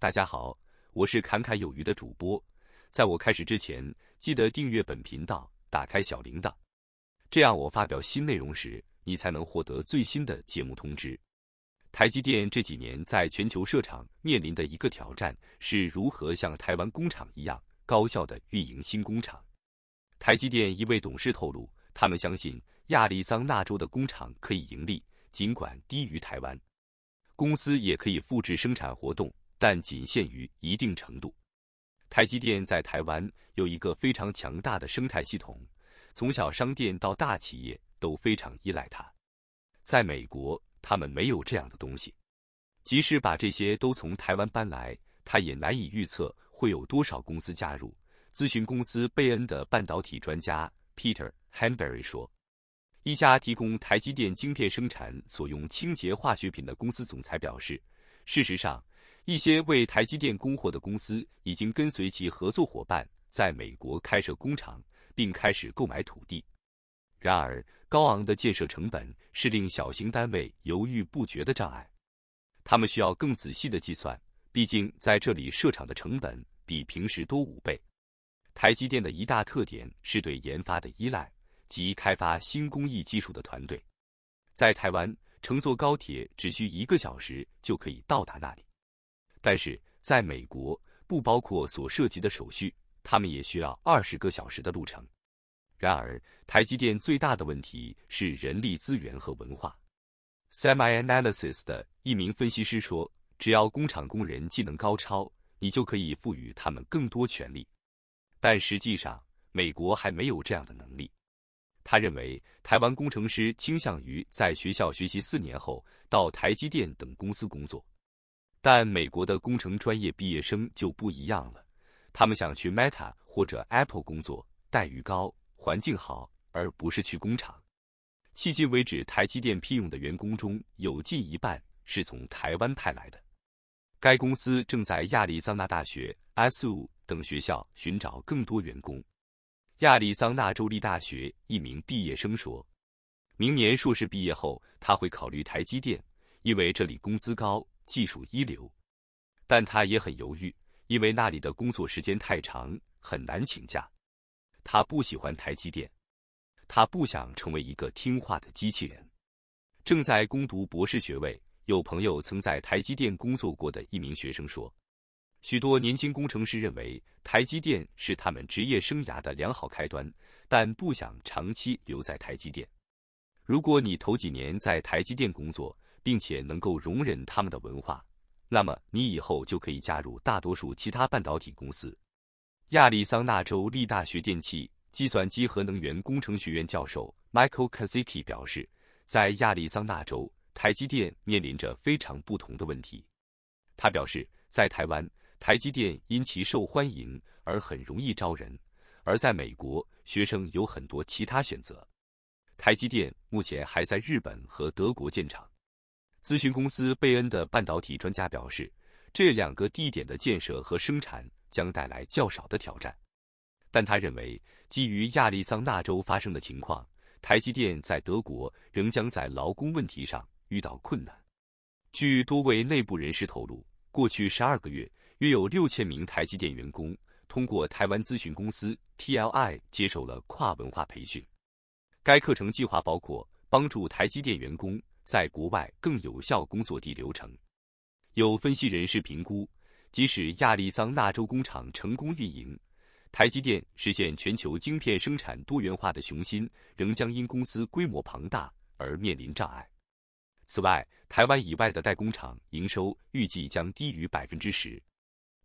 大家好，我是侃侃有余的主播。在我开始之前，记得订阅本频道，打开小铃铛，这样我发表新内容时，你才能获得最新的节目通知。台积电这几年在全球设厂面临的一个挑战是如何像台湾工厂一样高效的运营新工厂。台积电一位董事透露，他们相信亚利桑那州的工厂可以盈利，尽管低于台湾，公司也可以复制生产活动。但仅限于一定程度。台积电在台湾有一个非常强大的生态系统，从小商店到大企业都非常依赖它。在美国，他们没有这样的东西。即使把这些都从台湾搬来，他也难以预测会有多少公司加入。咨询公司贝恩的半导体专家 Peter Hanbury 说：“一家提供台积电晶片生产所用清洁化学品的公司总裁表示，事实上。”一些为台积电供货的公司已经跟随其合作伙伴在美国开设工厂，并开始购买土地。然而，高昂的建设成本是令小型单位犹豫不决的障碍。他们需要更仔细的计算，毕竟在这里设厂的成本比平时多五倍。台积电的一大特点是对研发的依赖及开发新工艺技术的团队。在台湾，乘坐高铁只需一个小时就可以到达那里。但是在美国，不包括所涉及的手续，他们也需要二十个小时的路程。然而，台积电最大的问题是人力资源和文化。Semi Analysis 的一名分析师说：“只要工厂工人技能高超，你就可以赋予他们更多权利。”但实际上，美国还没有这样的能力。”他认为，台湾工程师倾向于在学校学习四年后到台积电等公司工作。但美国的工程专业毕业生就不一样了，他们想去 Meta 或者 Apple 工作，待遇高，环境好，而不是去工厂。迄今为止，台积电聘用的员工中有近一半是从台湾派来的。该公司正在亚利桑那大学、ASU 等学校寻找更多员工。亚利桑那州立大学一名毕业生说：“明年硕士毕业后，他会考虑台积电，因为这里工资高。”技术一流，但他也很犹豫，因为那里的工作时间太长，很难请假。他不喜欢台积电，他不想成为一个听话的机器人。正在攻读博士学位、有朋友曾在台积电工作过的一名学生说，许多年轻工程师认为台积电是他们职业生涯的良好开端，但不想长期留在台积电。如果你头几年在台积电工作，并且能够容忍他们的文化，那么你以后就可以加入大多数其他半导体公司。亚利桑那州立大学电气、计算机和能源工程学院教授 Michael k a s i k i 表示，在亚利桑那州，台积电面临着非常不同的问题。他表示，在台湾，台积电因其受欢迎而很容易招人，而在美国，学生有很多其他选择。台积电目前还在日本和德国建厂。咨询公司贝恩的半导体专家表示，这两个地点的建设和生产将带来较少的挑战，但他认为，基于亚利桑那州发生的情况，台积电在德国仍将在劳工问题上遇到困难。据多位内部人士透露，过去十二个月，约有六千名台积电员工通过台湾咨询公司 T.L.I 接受了跨文化培训。该课程计划包括帮助台积电员工。在国外更有效工作地流程。有分析人士评估，即使亚利桑那州工厂成功运营，台积电实现全球晶片生产多元化的雄心仍将因公司规模庞大而面临障碍。此外，台湾以外的代工厂营收预计将低于百分之十。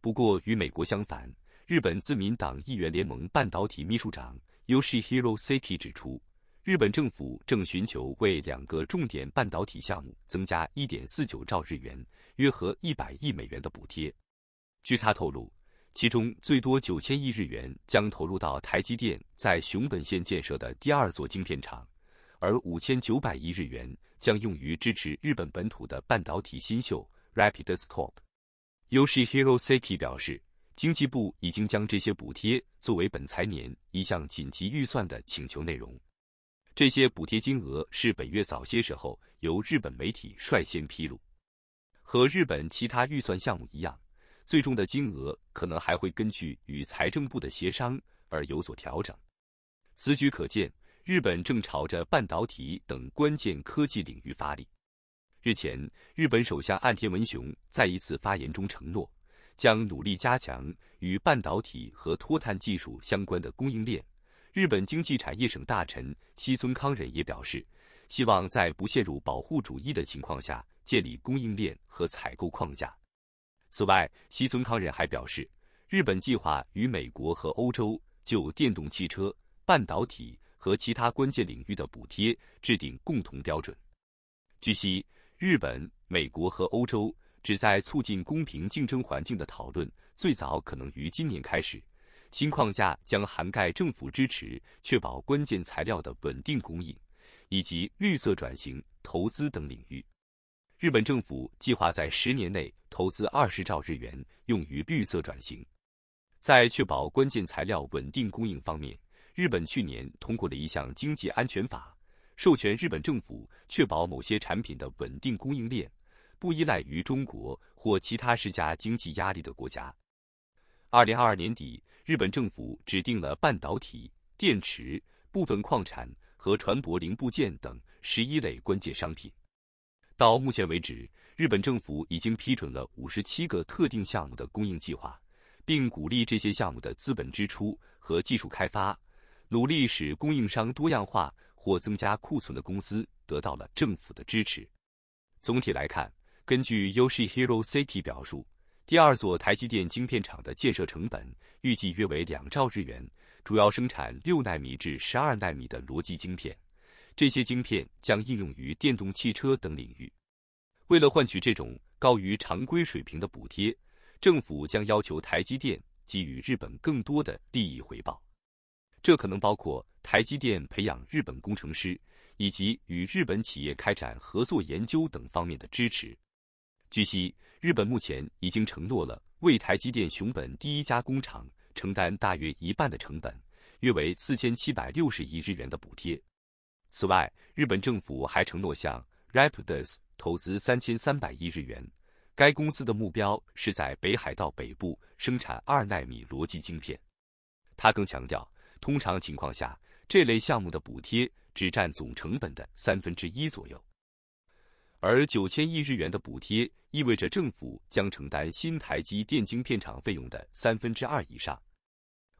不过，与美国相反，日本自民党议员联盟半导体秘书长 Yoshihiro s e k i 指出。日本政府正寻求为两个重点半导体项目增加1.49兆日元（约合100亿美元）的补贴。据他透露，其中最多9千亿日元将投入到台积电在熊本县建设的第二座晶片厂，而5900亿日元将用于支持日本本土的半导体新秀 RapidScop。Yoshihiro Saki 表示，经济部已经将这些补贴作为本财年一项紧急预算的请求内容。这些补贴金额是本月早些时候由日本媒体率先披露。和日本其他预算项目一样，最终的金额可能还会根据与财政部的协商而有所调整。此举可见，日本正朝着半导体等关键科技领域发力。日前，日本首相岸田文雄在一次发言中承诺，将努力加强与半导体和脱碳技术相关的供应链。日本经济产业省大臣西村康人也表示，希望在不陷入保护主义的情况下建立供应链和采购框架。此外，西村康人还表示，日本计划与美国和欧洲就电动汽车、半导体和其他关键领域的补贴制定共同标准。据悉，日本、美国和欧洲旨在促进公平竞争环境的讨论，最早可能于今年开始。新框架将涵盖政府支持、确保关键材料的稳定供应以及绿色转型投资等领域。日本政府计划在十年内投资二十兆日元用于绿色转型。在确保关键材料稳定供应方面，日本去年通过了一项经济安全法，授权日本政府确保某些产品的稳定供应链，不依赖于中国或其他施加经济压力的国家。二零二二年底，日本政府指定了半导体、电池、部分矿产和船舶零部件等十一类关键商品。到目前为止，日本政府已经批准了五十七个特定项目的供应计划，并鼓励这些项目的资本支出和技术开发，努力使供应商多样化或增加库存的公司得到了政府的支持。总体来看，根据 Yoshihiro s k i t 表述。第二座台积电晶片厂的建设成本预计约为两兆日元，主要生产六纳米至十二纳米的逻辑晶片。这些晶片将应用于电动汽车等领域。为了换取这种高于常规水平的补贴，政府将要求台积电给予日本更多的利益回报。这可能包括台积电培养日本工程师，以及与日本企业开展合作研究等方面的支持。据悉。日本目前已经承诺了为台积电熊本第一家工厂承担大约一半的成本，约为四千七百六十亿日元的补贴。此外，日本政府还承诺向 Rapidus 投资三千三百亿日元。该公司的目标是在北海道北部生产二纳米逻辑晶片。他更强调，通常情况下，这类项目的补贴只占总成本的三分之一左右。而九千亿日元的补贴意味着政府将承担新台积电晶片厂费用的三分之二以上。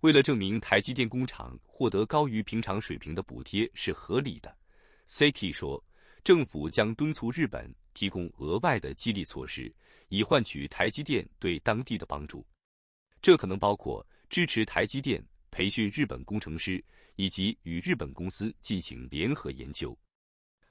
为了证明台积电工厂获得高于平常水平的补贴是合理的，C.K. 说，政府将敦促日本提供额外的激励措施，以换取台积电对当地的帮助。这可能包括支持台积电培训日本工程师，以及与日本公司进行联合研究。